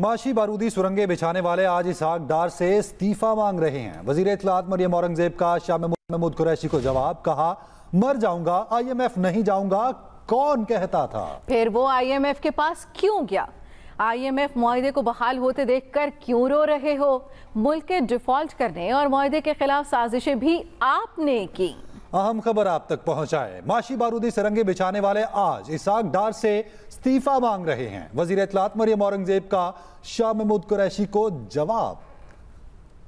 माशी बारूदी सुरंगे बिछाने वाले आज इसहाक डार से इस्तीफा मांग रहे हैं वजीर इतलात मरियम औरंगजेब का शाह महमूद कुरैशी को जवाब कहा मर जाऊंगा आईएमएफ नहीं जाऊंगा कौन कहता था फिर वो आईएमएफ के पास क्यों गया आईएमएफ माहे को बहाल होते देखकर क्यों रो रहे हो मुल्क के डिफॉल्ट करने और माहे के खिलाफ साजिशें भी आपने की अहम खबर आप तक पहुंचाए माशी बारूदी सरंगे बिछाने वाले आज इसाक डार से इस्तीफा मांग रहे हैं वजीर इतलात मरियम औरंगजेब का शाह महमूद कुरैशी को जवाब